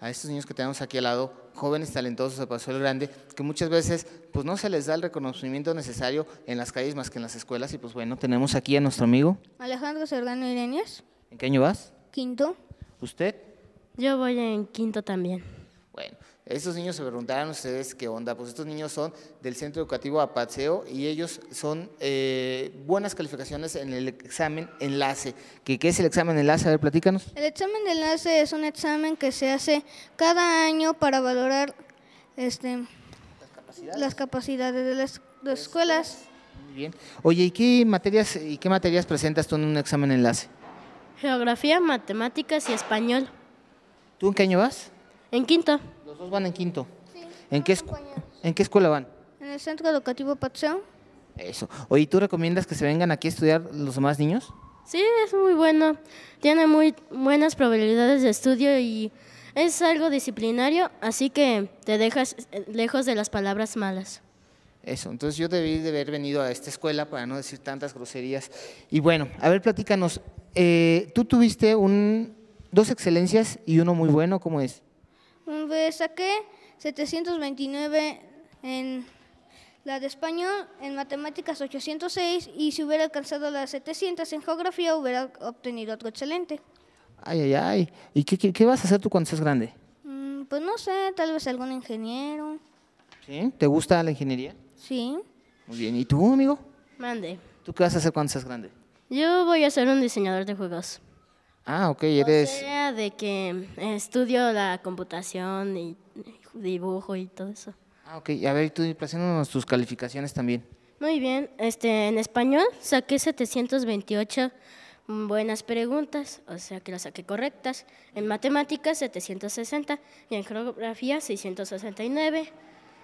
a estos niños que tenemos aquí al lado, jóvenes talentosos de Paso del Grande, que muchas veces pues no se les da el reconocimiento necesario en las calles más que en las escuelas. Y pues bueno, tenemos aquí a nuestro amigo. Alejandro Serrano Ireñas. ¿En qué año vas? Quinto. ¿Usted? Yo voy en quinto también. Bueno, estos niños se preguntarán ustedes qué onda. Pues estos niños son del Centro Educativo Apatseo y ellos son eh, buenas calificaciones en el examen enlace. ¿Qué, es el examen enlace? A ver, platícanos. El examen enlace es un examen que se hace cada año para valorar este, las, capacidades. de las, escuelas. Muy bien. Oye, ¿y qué materias y qué materias presentas tú en un examen enlace? Geografía, matemáticas y español. ¿Tú en qué año vas? En quinto. Los dos van en quinto. Sí, ¿En, qué ¿En qué escuela van? En el Centro Educativo Patseo. Eso. Oye, ¿tú recomiendas que se vengan aquí a estudiar los demás niños? Sí, es muy bueno. Tiene muy buenas probabilidades de estudio y es algo disciplinario, así que te dejas eh, lejos de las palabras malas. Eso, entonces yo debí de haber venido a esta escuela para no decir tantas groserías. Y bueno, a ver, platícanos, eh, tú tuviste un, dos excelencias y uno muy bueno, ¿cómo es? vez pues saqué 729 en la de español, en matemáticas 806 y si hubiera alcanzado las 700 en geografía hubiera obtenido otro excelente. Ay, ay, ay. ¿Y qué, qué, vas a hacer tú cuando seas grande? Mm, pues no sé, tal vez algún ingeniero. ¿Sí? ¿Te gusta la ingeniería? Sí. Muy bien. ¿Y tú, amigo? Mande. ¿Tú qué vas a hacer cuando seas grande? Yo voy a ser un diseñador de juegos. Ah, ok, eres... sea, de que estudio la computación y dibujo y todo eso. Ah, ok, a ver, tú placenos tus calificaciones también. Muy bien, este, en español saqué 728 buenas preguntas, o sea que las saqué correctas. En matemáticas 760 y en geografía 669.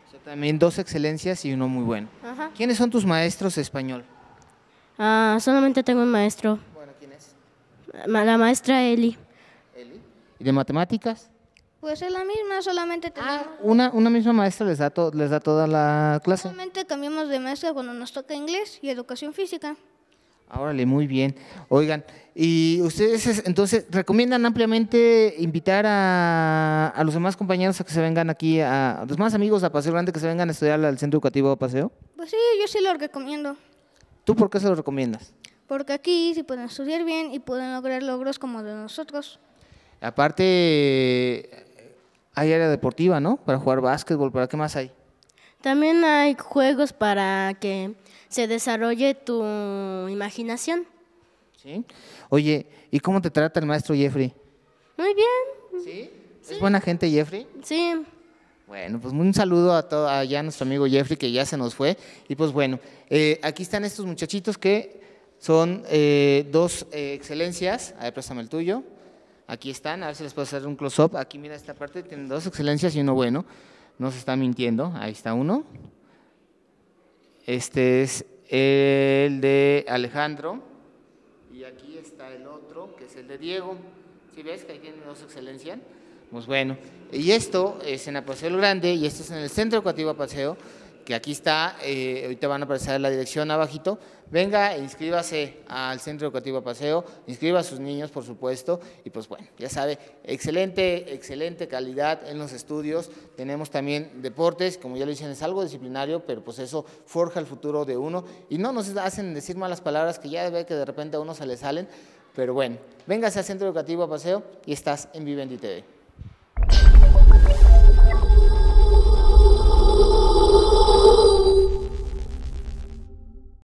O sea, también dos excelencias y uno muy bueno. ¿Quiénes son tus maestros de español? Ah, solamente tengo un maestro. La maestra Eli. ¿Y de matemáticas? Pues es la misma, solamente tenemos... Ah, una, misma maestra les da, les da toda la clase. Solamente cambiamos de maestra cuando nos toca inglés y educación física. Órale, muy bien. Oigan, y ustedes entonces recomiendan ampliamente invitar a, los demás compañeros a que se vengan aquí, a, los más amigos a Paseo Grande que se vengan a estudiar al Centro Educativo Paseo? Pues sí, yo sí lo recomiendo. ¿Tú por qué se lo recomiendas? porque aquí sí pueden estudiar bien y pueden lograr logros como de nosotros. Aparte, hay área deportiva, ¿no? Para jugar básquetbol, ¿para qué más hay? También hay juegos para que se desarrolle tu imaginación. Sí. Oye, ¿y cómo te trata el maestro Jeffrey? Muy bien. ¿Sí? es buena gente Jeffrey? Sí. Bueno, pues un saludo a todo, allá nuestro amigo Jeffrey que ya se nos fue. Y pues bueno, eh, aquí están estos muchachitos que son eh, dos eh, excelencias, a préstame el tuyo. Aquí están, a ver si les puedo hacer un close-up. Aquí mira esta parte, tienen dos excelencias y uno bueno. No se está mintiendo, ahí está uno. Este es el de Alejandro y aquí está el otro, que es el de Diego. Si ves que ahí tienen dos excelencias, pues bueno. Y esto es en Apaseo Grande y esto es en el Centro Educativo Apaseo que aquí está, eh, ahorita van a aparecer la dirección abajito, venga e inscríbase al Centro Educativo Paseo, inscriba a sus niños, por supuesto, y pues bueno, ya sabe, excelente, excelente calidad en los estudios, tenemos también deportes, como ya lo dicen, es algo disciplinario, pero pues eso forja el futuro de uno, y no nos hacen decir malas palabras que ya ve que de repente a uno se le salen, pero bueno, véngase al Centro Educativo Paseo y estás en Vivendi TV.